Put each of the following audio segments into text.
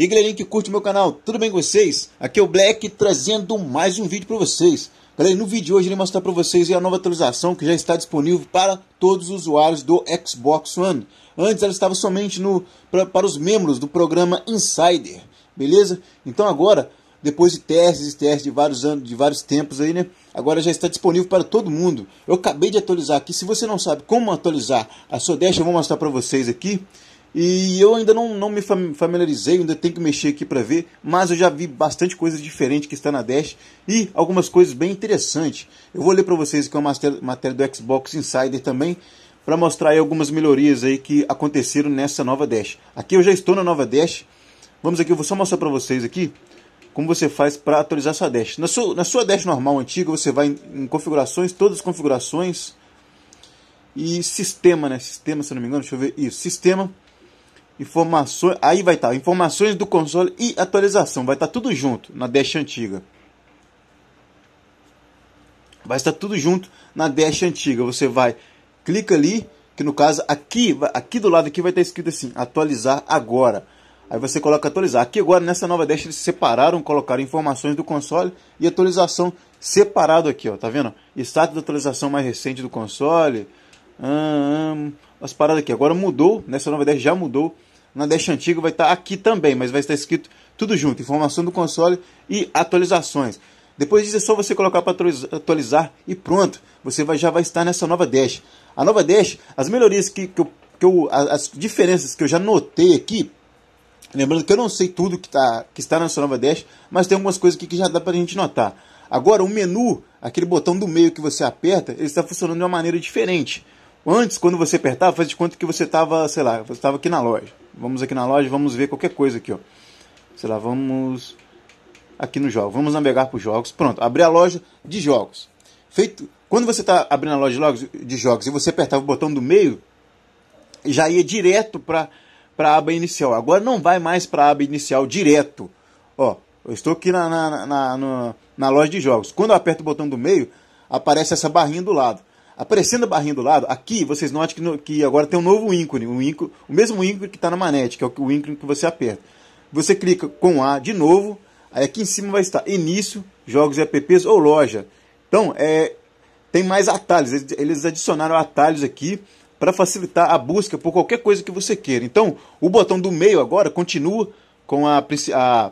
E aí galerinha que curte o meu canal, tudo bem com vocês? Aqui é o Black trazendo mais um vídeo para vocês. Galera, no vídeo de hoje eu mostrar para vocês a nova atualização que já está disponível para todos os usuários do Xbox One. Antes ela estava somente no, pra, para os membros do programa Insider, beleza? Então agora, depois de testes e testes de vários anos, de vários tempos aí, né? Agora já está disponível para todo mundo. Eu acabei de atualizar aqui. Se você não sabe como atualizar a sua dash, eu vou mostrar para vocês aqui. E eu ainda não, não me familiarizei, ainda tenho que mexer aqui para ver, mas eu já vi bastante coisa diferente que está na Dash e algumas coisas bem interessantes. Eu vou ler para vocês aqui uma matéria do Xbox Insider também, para mostrar aí algumas melhorias aí que aconteceram nessa nova Dash. Aqui eu já estou na nova Dash. Vamos aqui, eu vou só mostrar para vocês aqui como você faz para atualizar sua Dash. Na sua, na sua Dash normal antiga, você vai em, em configurações, todas as configurações e sistema, né? Sistema, se não me engano, deixa eu ver isso. Sistema informações, aí vai estar tá, informações do console e atualização, vai estar tá tudo junto na dash antiga. Vai estar tudo junto na dash antiga. Você vai clica ali, que no caso aqui, aqui do lado aqui vai estar tá escrito assim, atualizar agora. Aí você coloca atualizar. Aqui agora nessa nova dash eles separaram, colocaram informações do console e atualização separado aqui, ó, tá vendo? Status da atualização mais recente do console. Hum, hum, as paradas aqui. Agora mudou, nessa nova dash já mudou na Dash antiga vai estar tá aqui também, mas vai estar escrito tudo junto, informação do console e atualizações. Depois disso é só você colocar para atualizar e pronto, você vai, já vai estar nessa nova Dash. A nova Dash, as melhorias que, que, eu, que eu, as diferenças que eu já notei aqui, lembrando que eu não sei tudo que, tá, que está nessa nova Dash, mas tem algumas coisas aqui que já dá para a gente notar. Agora, o menu, aquele botão do meio que você aperta, ele está funcionando de uma maneira diferente. Antes, quando você apertava, faz de conta que você estava, sei lá, você estava aqui na loja. Vamos aqui na loja, vamos ver qualquer coisa aqui, ó. Sei lá, vamos aqui no jogo. Vamos navegar por jogos. Pronto, abrir a loja de jogos. Feito. Quando você está abrindo a loja de jogos e você apertava o botão do meio, já ia direto para a aba inicial. Agora não vai mais para a aba inicial direto. Ó, eu estou aqui na na, na, na, na, loja de jogos. Quando eu aperto o botão do meio, aparece essa barrinha do lado aparecendo a barrinha do lado, aqui vocês notem que, no, que agora tem um novo ícone, um ícone, o mesmo ícone que está na manete, que é o, ícone que você aperta. Você clica com A de novo, aí aqui em cima vai estar início, jogos e apps ou loja. Então, é, tem mais atalhos, eles, eles adicionaram atalhos aqui para facilitar a busca por qualquer coisa que você queira. Então, o botão do meio agora continua com a, a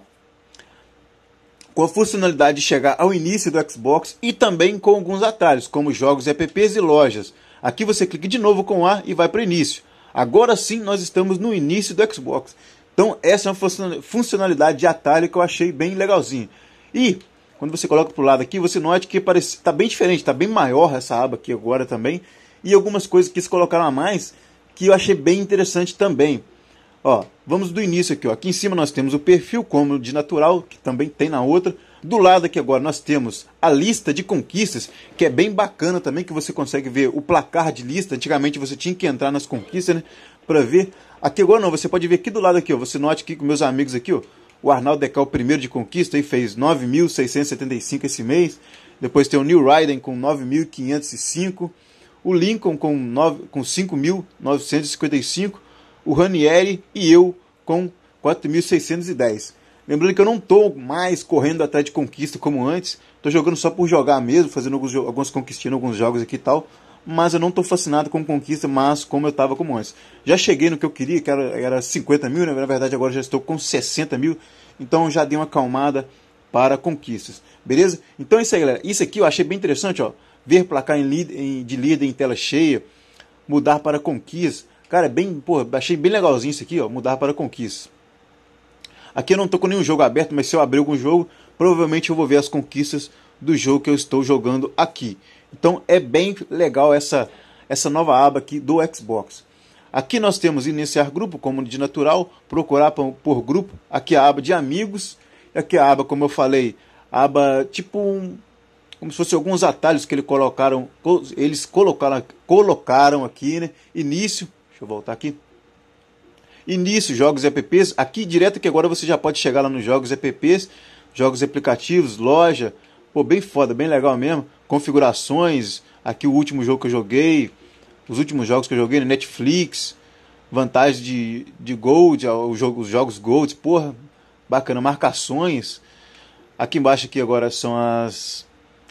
com a funcionalidade de chegar ao início do Xbox e também com alguns atalhos, como jogos, apps e lojas. Aqui você clica de novo com A e vai para o início. Agora sim nós estamos no início do Xbox. Então essa é uma funcionalidade de atalho que eu achei bem legalzinho. E quando você coloca para o lado aqui, você note que está bem diferente, está bem maior essa aba aqui agora também. E algumas coisas que eles colocaram a mais que eu achei bem interessante também. Ó, vamos do início aqui. Ó. Aqui em cima nós temos o perfil como de natural, que também tem na outra. Do lado aqui agora nós temos a lista de conquistas, que é bem bacana também, que você consegue ver o placar de lista. Antigamente você tinha que entrar nas conquistas, né? Pra ver. Aqui agora não, você pode ver aqui do lado aqui, ó. Você note aqui com meus amigos aqui, ó. O Arnaldo Decal, é primeiro de conquista, e fez 9.675 esse mês. Depois tem o New Riding com 9.505. O Lincoln com, com 5.955 o Ranieri e eu com 4.610. Lembrando que eu não estou mais correndo atrás de conquista como antes, estou jogando só por jogar mesmo, fazendo alguns, algumas conquistando alguns jogos aqui e tal, mas eu não estou fascinado com conquista, mas como eu estava como antes. Já cheguei no que eu queria, que era, era 50 mil, né? na verdade agora já estou com 60 mil, então já dei uma acalmada para conquistas, beleza? Então é isso aí, galera. Isso aqui eu achei bem interessante, ó. Ver placar em, em, de líder em tela cheia, mudar para conquistas, Cara, é bem, pô, achei bem legalzinho isso aqui, ó, mudar para conquista. Aqui eu não tô com nenhum jogo aberto, mas se eu abrir algum jogo, provavelmente eu vou ver as conquistas do jogo que eu estou jogando aqui. Então é bem legal essa essa nova aba aqui do Xbox. Aqui nós temos iniciar grupo, como de natural, procurar por grupo, aqui a aba de amigos, aqui a aba, como eu falei, aba tipo um como se fosse alguns atalhos que eles colocaram, eles colocaram, colocaram aqui, né? Início, Deixa eu voltar aqui. Início, jogos e apps. Aqui direto que agora você já pode chegar lá nos jogos e apps, jogos e aplicativos, loja. Pô, bem foda, bem legal mesmo. Configurações. Aqui o último jogo que eu joguei. Os últimos jogos que eu joguei no né, Netflix. Vantagem de, de Gold, os jogos Gold, porra, bacana. Marcações. Aqui embaixo aqui agora são as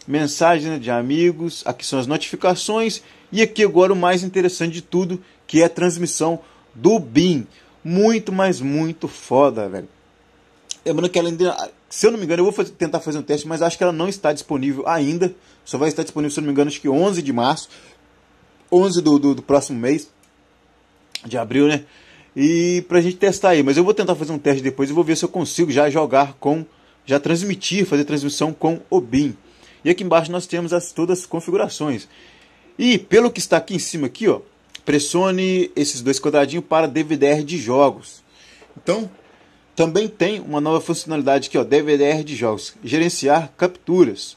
mensagens né, de amigos. Aqui são as notificações e aqui agora o mais interessante de tudo, que é a transmissão do BIM. Muito, mas muito foda, velho. Lembrando que ela ainda, se eu não me engano, eu vou fazer, tentar fazer um teste, mas acho que ela não está disponível ainda. Só vai estar disponível, se eu não me engano, acho que 11 de março. 11 do, do, do próximo mês. De abril, né? E pra gente testar aí. Mas eu vou tentar fazer um teste depois e vou ver se eu consigo já jogar com... Já transmitir, fazer transmissão com o BIM. E aqui embaixo nós temos as, todas as configurações. E pelo que está aqui em cima aqui, ó, pressione esses dois quadradinhos para DVDR de jogos. Então, também tem uma nova funcionalidade aqui, ó, DVDR de jogos, gerenciar capturas.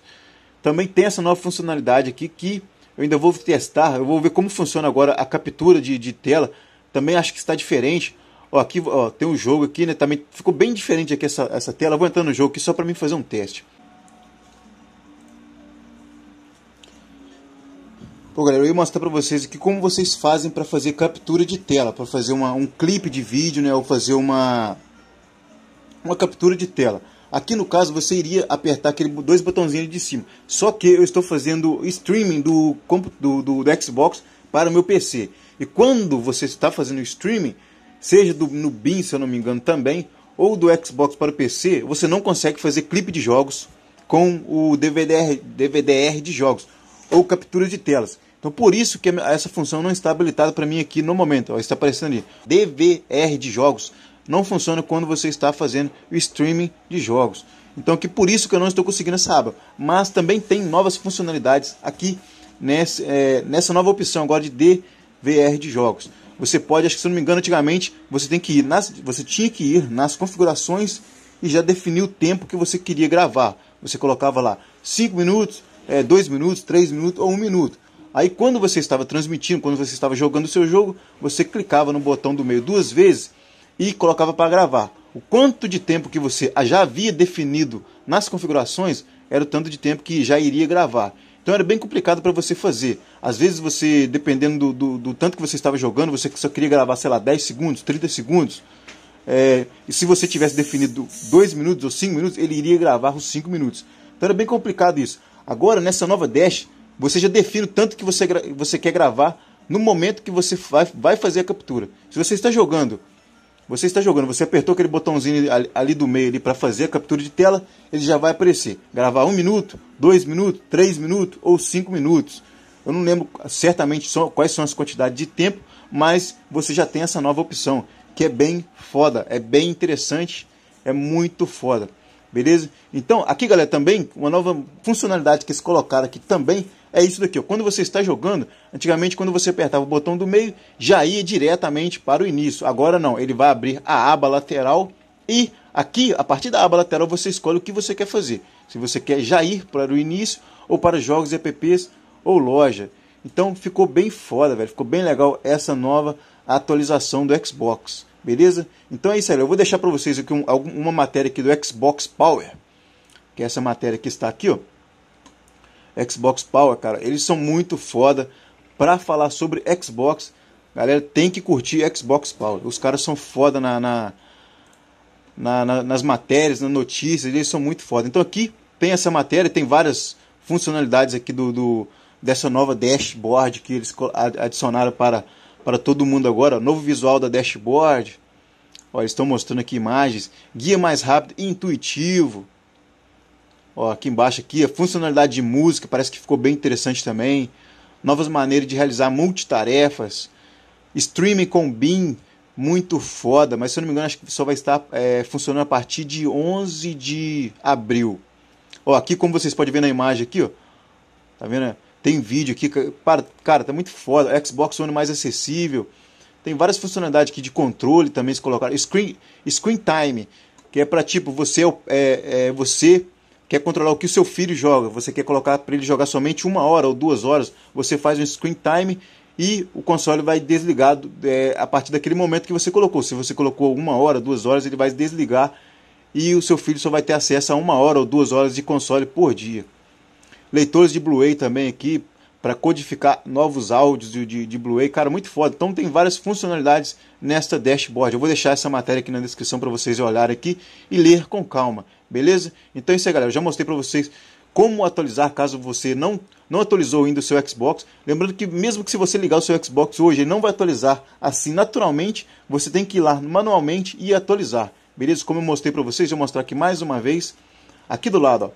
Também tem essa nova funcionalidade aqui que eu ainda vou testar, eu vou ver como funciona agora a captura de, de tela. Também acho que está diferente. Ó, aqui ó, tem um jogo aqui, né? Também ficou bem diferente aqui essa, essa tela. Eu vou entrar no jogo aqui só para mim fazer um teste. Pô, galera, eu ia mostrar para vocês aqui como vocês fazem para fazer captura de tela, para fazer uma, um clipe de vídeo, né, ou fazer uma uma captura de tela. Aqui no caso você iria apertar aquele dois botãozinhos de cima. Só que eu estou fazendo streaming do do, do, do Xbox para o meu PC. E quando você está fazendo streaming, seja do, no BIM, se eu não me engano também, ou do Xbox para o PC, você não consegue fazer clipe de jogos com o DVDR, DVDR de jogos ou captura de telas. Então por isso que essa função não está habilitada para mim aqui no momento, ó, está aparecendo ali. DVR de jogos não funciona quando você está fazendo o streaming de jogos. Então que por isso que eu não estou conseguindo essa aba, mas também tem novas funcionalidades aqui nessa, é, nessa nova opção agora de DVR de jogos. Você pode, acho que se não me engano, antigamente você tem que ir nas, você tinha que ir nas configurações e já definir o tempo que você queria gravar. Você colocava lá 5 minutos, é, dois minutos, três minutos ou um minuto. Aí quando você estava transmitindo, quando você estava jogando o seu jogo, você clicava no botão do meio duas vezes e colocava para gravar. O quanto de tempo que você já havia definido nas configurações era o tanto de tempo que já iria gravar. Então era bem complicado para você fazer. Às vezes você, dependendo do, do, do, tanto que você estava jogando, você só queria gravar, sei lá, 10 segundos, 30 segundos. É, e se você tivesse definido 2 minutos ou 5 minutos, ele iria gravar os 5 minutos. Então era bem complicado isso. Agora, nessa nova dash, você já define o tanto que você, você quer gravar no momento que você vai, vai fazer a captura. Se você está jogando, você está jogando, você apertou aquele botãozinho ali, ali do meio ali para fazer a captura de tela, ele já vai aparecer. Gravar um minuto, dois minutos, três minutos ou cinco minutos. Eu não lembro certamente quais são as quantidades de tempo, mas você já tem essa nova opção, que é bem foda, é bem interessante, é muito foda. Beleza? Então, aqui, galera, também uma nova funcionalidade que eles colocaram aqui também é isso daqui. Ó. Quando você está jogando, antigamente quando você apertava o botão do meio, já ia diretamente para o início. Agora não, ele vai abrir a aba lateral e aqui, a partir da aba lateral, você escolhe o que você quer fazer. Se você quer já ir para o início ou para jogos e apps ou loja. Então ficou bem foda, velho. Ficou bem legal essa nova atualização do Xbox. Beleza? Então é isso aí. Eu vou deixar para vocês aqui um, uma matéria aqui do Xbox Power. Que é essa matéria que está aqui, ó. Xbox Power, cara. Eles são muito foda para falar sobre Xbox. Galera, tem que curtir Xbox Power. Os caras são foda na, na, na, na nas matérias, nas notícias. Eles são muito foda. Então aqui tem essa matéria, tem várias funcionalidades aqui do, do dessa nova dashboard que eles adicionaram para para todo mundo agora. Novo visual da dashboard. Ó, estão mostrando aqui imagens. Guia mais rápido e intuitivo. Ó, aqui embaixo aqui a funcionalidade de música parece que ficou bem interessante também. Novas maneiras de realizar multitarefas. Streaming com BIM, muito foda, mas se eu não me engano acho que só vai estar é, funcionando a partir de 11 de abril. Ó, aqui como vocês podem ver na imagem aqui, ó, tá vendo? Tem vídeo aqui, cara, tá muito foda. Xbox One mais acessível. Tem várias funcionalidades aqui de controle também se colocaram. Screen, screen time, que é para tipo, você é, é, é, você quer controlar o que o seu filho joga, você quer colocar para ele jogar somente uma hora ou duas horas, você faz um screen time e o console vai desligar é, a partir daquele momento que você colocou. Se você colocou uma hora, duas horas, ele vai desligar e o seu filho só vai ter acesso a uma hora ou duas horas de console por dia leitores de Blu-ray também aqui para codificar novos áudios de, de, de Blu-ray. Cara, muito foda. Então tem várias funcionalidades nesta dashboard. Eu vou deixar essa matéria aqui na descrição para vocês olharem aqui e ler com calma, beleza? Então é isso aí, galera. Eu já mostrei para vocês como atualizar caso você não, não atualizou ainda o seu Xbox. Lembrando que mesmo que se você ligar o seu Xbox hoje, ele não vai atualizar assim naturalmente. Você tem que ir lá manualmente e atualizar, beleza? Como eu mostrei para vocês, eu vou mostrar aqui mais uma vez. Aqui do lado, ó,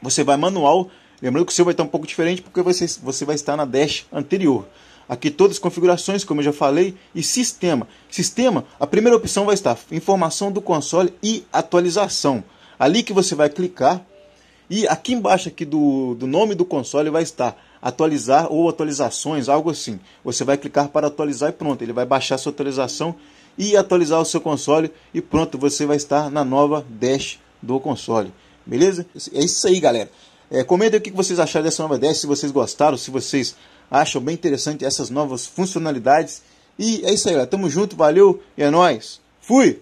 você vai manual Lembrando que o seu vai estar um pouco diferente porque você, você vai estar na dash anterior. Aqui todas as configurações, como eu já falei, e sistema. Sistema, a primeira opção vai estar informação do console e atualização. Ali que você vai clicar e aqui embaixo aqui do, do nome do console vai estar atualizar ou atualizações, algo assim. Você vai clicar para atualizar e pronto, ele vai baixar sua atualização e atualizar o seu console e pronto, você vai estar na nova dash do console. Beleza? É isso aí, galera. É, comentem o que vocês acharam dessa nova ideia, se vocês gostaram, se vocês acham bem interessante essas novas funcionalidades. E é isso aí, galera. Tamo junto, valeu e é nóis. Fui!